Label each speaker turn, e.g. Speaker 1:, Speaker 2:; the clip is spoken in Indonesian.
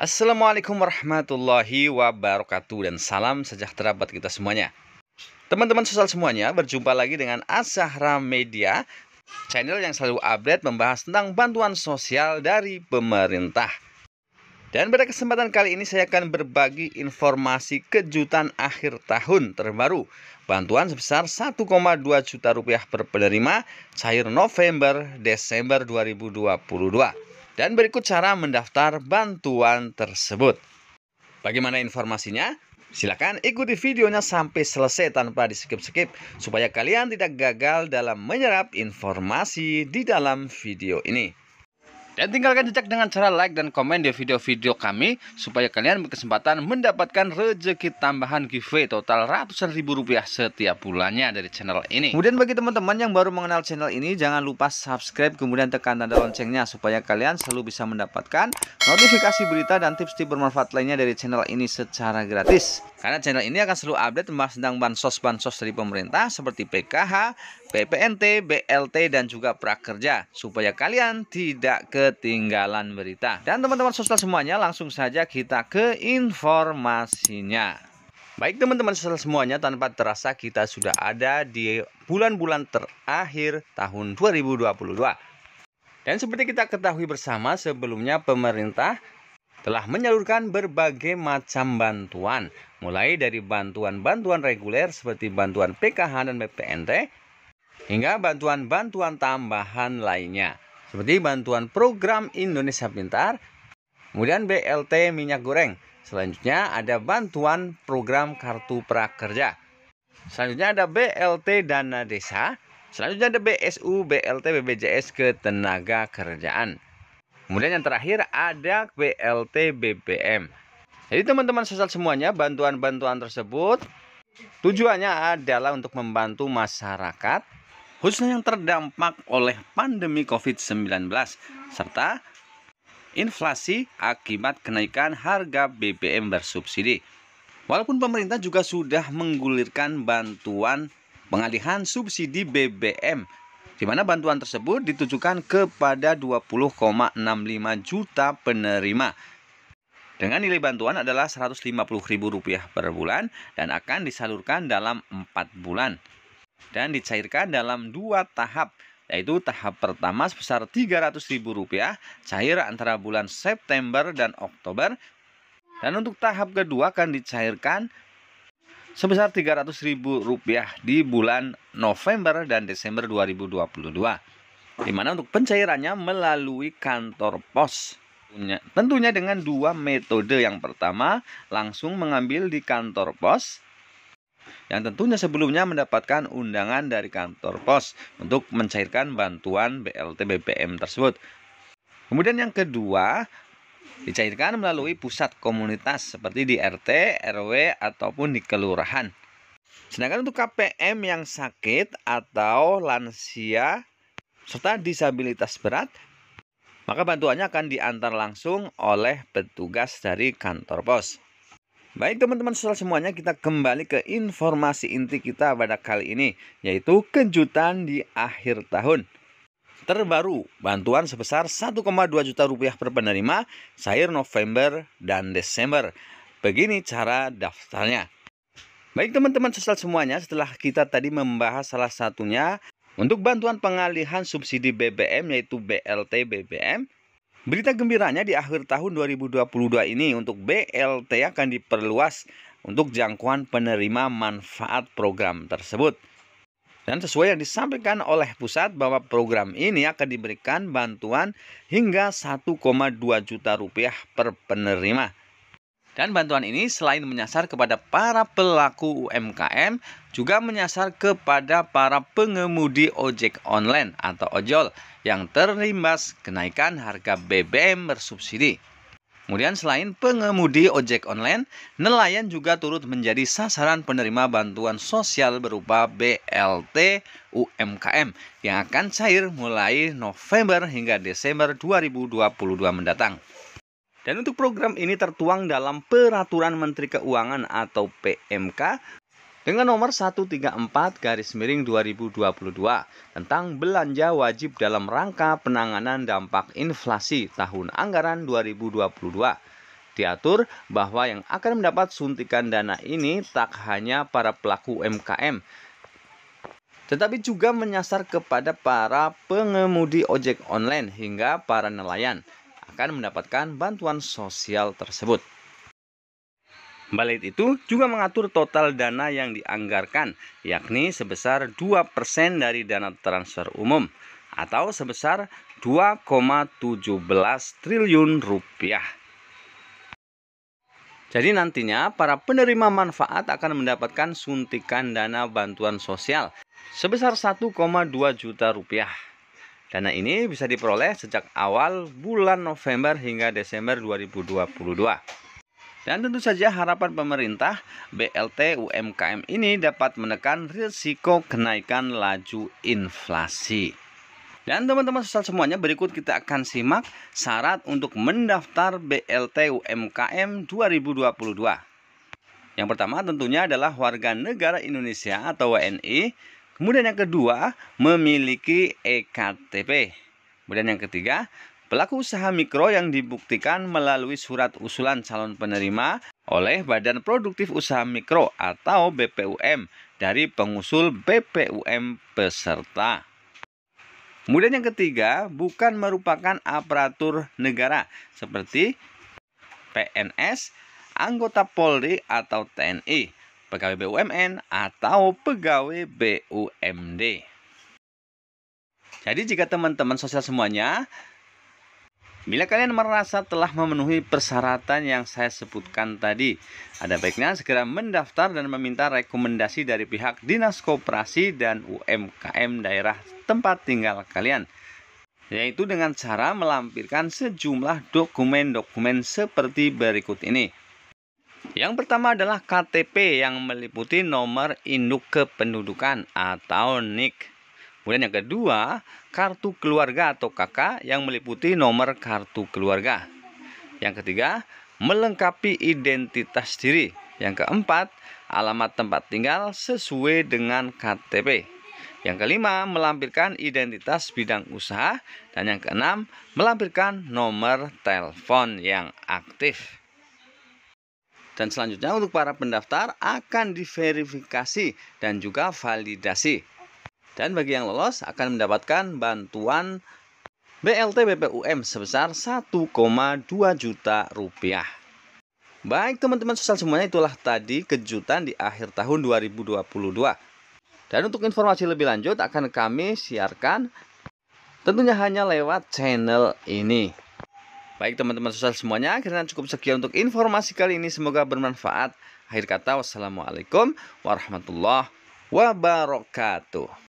Speaker 1: Assalamualaikum warahmatullahi wabarakatuh dan salam sejahtera buat kita semuanya. Teman-teman sosial semuanya, berjumpa lagi dengan Asahra Media, channel yang selalu update membahas tentang bantuan sosial dari pemerintah. Dan pada kesempatan kali ini saya akan berbagi informasi kejutan akhir tahun terbaru. Bantuan sebesar 1,2 juta rupiah per penerima cair November Desember 2022. Dan berikut cara mendaftar bantuan tersebut. Bagaimana informasinya? Silakan ikuti videonya sampai selesai tanpa di skip-skip supaya kalian tidak gagal dalam menyerap informasi di dalam video ini. Dan tinggalkan jejak dengan cara like dan komen di video-video kami supaya kalian berkesempatan mendapatkan rezeki tambahan giveaway total ratusan ribu rupiah setiap bulannya dari channel ini. Kemudian bagi teman-teman yang baru mengenal channel ini jangan lupa subscribe kemudian tekan tanda loncengnya supaya kalian selalu bisa mendapatkan notifikasi berita dan tips-tips bermanfaat lainnya dari channel ini secara gratis. Karena channel ini akan selalu update membahas tentang bansos-bansos dari pemerintah seperti PKH, BPNT, BLT, dan juga prakerja supaya kalian tidak ketinggalan berita. Dan teman-teman sosial semuanya langsung saja kita ke informasinya. Baik teman-teman sosial semuanya tanpa terasa kita sudah ada di bulan-bulan terakhir tahun 2022. Dan seperti kita ketahui bersama sebelumnya pemerintah telah menyalurkan berbagai macam bantuan mulai dari bantuan-bantuan reguler seperti bantuan PKH dan BPNT hingga bantuan-bantuan tambahan lainnya seperti bantuan program Indonesia Pintar, kemudian BLT minyak goreng. Selanjutnya ada bantuan program kartu prakerja. Selanjutnya ada BLT dana desa, selanjutnya ada BSU, BLT, BBJS ketenaga kerjaan. Kemudian yang terakhir ada BLT BBM. Jadi teman-teman sosial semuanya bantuan-bantuan tersebut tujuannya adalah untuk membantu masyarakat khususnya yang terdampak oleh pandemi COVID-19 serta inflasi akibat kenaikan harga BBM bersubsidi. Walaupun pemerintah juga sudah menggulirkan bantuan pengalihan subsidi BBM di mana bantuan tersebut ditujukan kepada 20,65 juta penerima dengan nilai bantuan adalah Rp150.000 per bulan dan akan disalurkan dalam 4 bulan dan dicairkan dalam dua tahap yaitu tahap pertama sebesar Rp300.000 cair antara bulan September dan Oktober dan untuk tahap kedua akan dicairkan sebesar Rp300.000 di bulan November dan Desember 2022 di mana untuk pencairannya melalui kantor pos tentunya dengan dua metode yang pertama langsung mengambil di kantor pos yang tentunya sebelumnya mendapatkan undangan dari kantor pos untuk mencairkan bantuan BLT BBM tersebut. Kemudian yang kedua, dicairkan melalui pusat komunitas seperti di RT, RW, ataupun di kelurahan. Sedangkan untuk KPM yang sakit atau lansia serta disabilitas berat, maka bantuannya akan diantar langsung oleh petugas dari kantor pos. Baik teman-teman sosial semuanya kita kembali ke informasi inti kita pada kali ini yaitu kejutan di akhir tahun. Terbaru, bantuan sebesar 1,2 juta rupiah per penerima sair November dan Desember. Begini cara daftarnya. Baik teman-teman sosial semuanya setelah kita tadi membahas salah satunya untuk bantuan pengalihan subsidi BBM yaitu BLT BBM Berita gembiranya di akhir tahun 2022 ini untuk BLT akan diperluas untuk jangkauan penerima manfaat program tersebut. Dan sesuai yang disampaikan oleh pusat bahwa program ini akan diberikan bantuan hingga 1,2 juta rupiah per penerima. Dan bantuan ini selain menyasar kepada para pelaku UMKM, juga menyasar kepada para pengemudi ojek online atau ojol yang terimbas kenaikan harga BBM bersubsidi. Kemudian selain pengemudi ojek online, nelayan juga turut menjadi sasaran penerima bantuan sosial berupa BLT UMKM yang akan cair mulai November hingga Desember 2022 mendatang. Dan untuk program ini tertuang dalam Peraturan Menteri Keuangan atau PMK dengan nomor 134 garis miring 2022 tentang belanja wajib dalam rangka penanganan dampak inflasi tahun anggaran 2022. Diatur bahwa yang akan mendapat suntikan dana ini tak hanya para pelaku UMKM, tetapi juga menyasar kepada para pengemudi ojek online hingga para nelayan akan mendapatkan bantuan sosial tersebut. Balit itu juga mengatur total dana yang dianggarkan, yakni sebesar 2% dari dana transfer umum atau sebesar 2,17 triliun rupiah. Jadi nantinya para penerima manfaat akan mendapatkan suntikan dana bantuan sosial sebesar 1,2 juta rupiah Dana ini bisa diperoleh sejak awal bulan November hingga Desember 2022. Dan tentu saja harapan pemerintah BLT UMKM ini dapat menekan risiko kenaikan laju inflasi. Dan teman-teman sosial semuanya berikut kita akan simak syarat untuk mendaftar BLT UMKM 2022. Yang pertama tentunya adalah warga negara Indonesia atau WNI Kemudian yang kedua, memiliki EKTP. Kemudian yang ketiga, pelaku usaha mikro yang dibuktikan melalui surat usulan calon penerima oleh Badan Produktif Usaha Mikro atau BPUM dari pengusul BPUM peserta. Kemudian yang ketiga, bukan merupakan aparatur negara seperti PNS, anggota Polri atau TNI pegawai BUMN, atau pegawai BUMD. Jadi jika teman-teman sosial semuanya, bila kalian merasa telah memenuhi persyaratan yang saya sebutkan tadi, ada baiknya segera mendaftar dan meminta rekomendasi dari pihak Dinas Koperasi dan UMKM daerah tempat tinggal kalian yaitu dengan cara melampirkan sejumlah dokumen-dokumen seperti berikut ini. Yang pertama adalah KTP yang meliputi nomor induk kependudukan atau NIK. Kemudian yang kedua, kartu keluarga atau KK yang meliputi nomor kartu keluarga. Yang ketiga, melengkapi identitas diri. Yang keempat, alamat tempat tinggal sesuai dengan KTP. Yang kelima, melampirkan identitas bidang usaha. Dan yang keenam, melampirkan nomor telepon yang aktif. Dan selanjutnya untuk para pendaftar akan diverifikasi dan juga validasi. Dan bagi yang lolos akan mendapatkan bantuan BLT BPUM sebesar 1,2 juta rupiah. Baik teman-teman sosial semuanya itulah tadi kejutan di akhir tahun 2022. Dan untuk informasi lebih lanjut akan kami siarkan tentunya hanya lewat channel ini. Baik teman-teman sosial semuanya, akhirnya cukup sekian untuk informasi kali ini. Semoga bermanfaat. Akhir kata, wassalamualaikum warahmatullahi wabarakatuh.